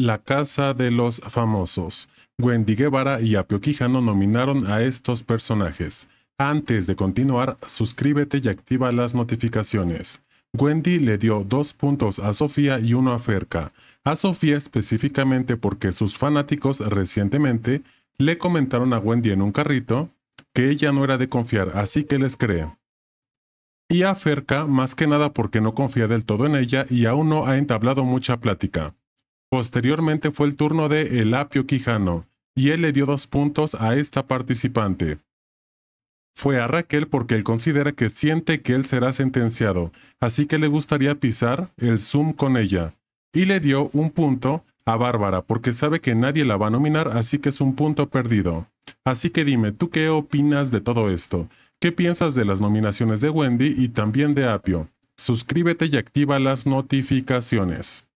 La Casa de los Famosos. Wendy Guevara y Apio Quijano nominaron a estos personajes. Antes de continuar, suscríbete y activa las notificaciones. Wendy le dio dos puntos a Sofía y uno a Ferca. A Sofía específicamente porque sus fanáticos recientemente le comentaron a Wendy en un carrito que ella no era de confiar, así que les cree. Y a Ferca más que nada porque no confía del todo en ella y aún no ha entablado mucha plática. Posteriormente fue el turno de El Apio Quijano, y él le dio dos puntos a esta participante. Fue a Raquel porque él considera que siente que él será sentenciado, así que le gustaría pisar el Zoom con ella. Y le dio un punto a Bárbara porque sabe que nadie la va a nominar, así que es un punto perdido. Así que dime, ¿tú qué opinas de todo esto? ¿Qué piensas de las nominaciones de Wendy y también de Apio? Suscríbete y activa las notificaciones.